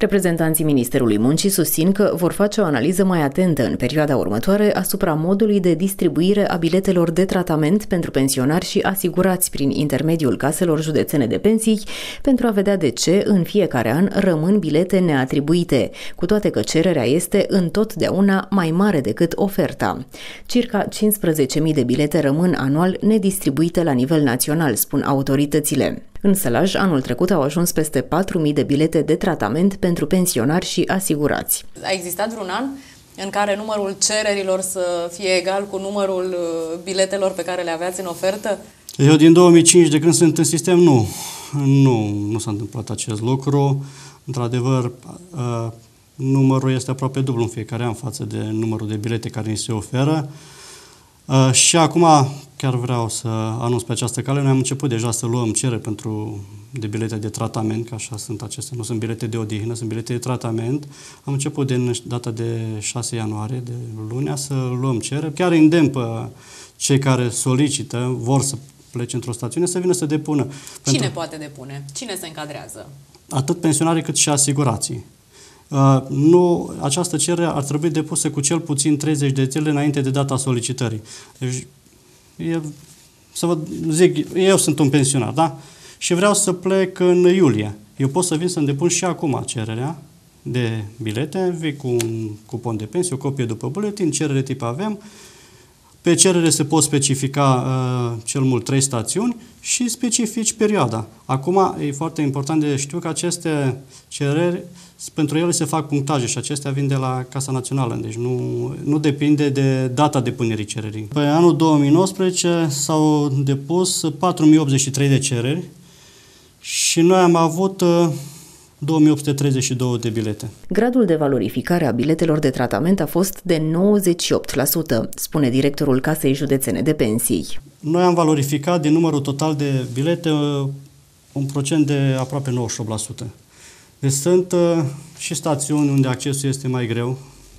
Reprezentanții Ministerului Muncii susțin că vor face o analiză mai atentă în perioada următoare asupra modului de distribuire a biletelor de tratament pentru pensionari și asigurați prin intermediul caselor județene de pensii pentru a vedea de ce în fiecare an rămân bilete neatribuite, cu toate că cererea este întotdeauna mai mare decât oferta. Circa 15.000 de bilete rămân anual nedistribuite la nivel național, spun autoritățile. În Sălaj, anul trecut au ajuns peste 4.000 de bilete de tratament pentru pensionari și asigurați. A existat vreun an în care numărul cererilor să fie egal cu numărul uh, biletelor pe care le aveați în ofertă? Eu din 2005, de când sunt în sistem, nu. Nu, nu s-a întâmplat acest lucru. Într-adevăr, uh, numărul este aproape dublu în fiecare an față de numărul de bilete care ni se oferă. Uh, și acum, chiar vreau să anunț pe această cale. Noi am început deja să luăm cere pentru de bilete de tratament, că așa sunt acestea, nu sunt bilete de odihnă, sunt bilete de tratament. Am început din data de 6 ianuarie, de lunea, să luăm cere. Chiar îndemn pe cei care solicită, vor să plece într-o stațiune, să vină să depună. Cine pentru... poate depune? Cine se încadrează? Atât pensionarii cât și asigurații. Uh, nu, această cerere ar trebui depusă cu cel puțin 30 de zile înainte de data solicitării. Deci E, să vă zic, eu sunt un pensionar, da? Și vreau să plec în iulie. Eu pot să vin să-mi depun și acum cererea de bilete, vii cu un cupon de pensie, o copie după buletin, cerere tip avem, pe cerere se pot specifica uh, cel mult trei stațiuni și specifici perioada. Acum e foarte important de știu că aceste cereri, pentru ele se fac punctaje și acestea vin de la Casa Națională, deci nu, nu depinde de data depunerii cererii. Pe anul 2019 s-au depus 4083 de cereri și noi am avut uh, 2832 de bilete. Gradul de valorificare a biletelor de tratament a fost de 98%, spune directorul Casei Județene de Pensii. Noi am valorificat din numărul total de bilete uh, un procent de aproape 98%. Deci sunt uh, și stațiuni unde accesul este mai greu,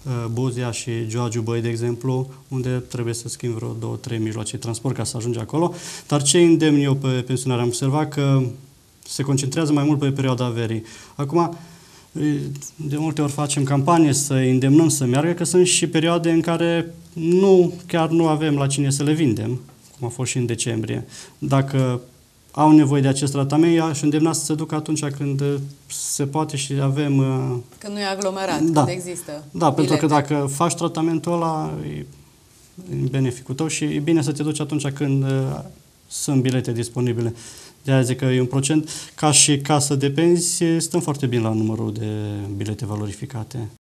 uh, Buzia și Giorgiu Băi, de exemplu, unde trebuie să schimb vreo 2-3 mijloace de transport ca să ajungi acolo. Dar ce îndemn eu pe pensionari? Am observat că se concentrează mai mult pe perioada verii. Acum, de multe ori facem campanie să îndemnăm să meargă, că sunt și perioade în care nu, chiar nu avem la cine să le vindem, cum a fost și în decembrie. Dacă au nevoie de acest tratament, eu aș îndemna să se ducă atunci când se poate și avem... Când nu e aglomerat, da. când există Da, bilete. pentru că dacă faci tratamentul ăla, e beneficul tău și e bine să te duci atunci când sunt bilete disponibile. De aia zic că e un procent. Ca și casă de pensie, stăm foarte bine la numărul de bilete valorificate.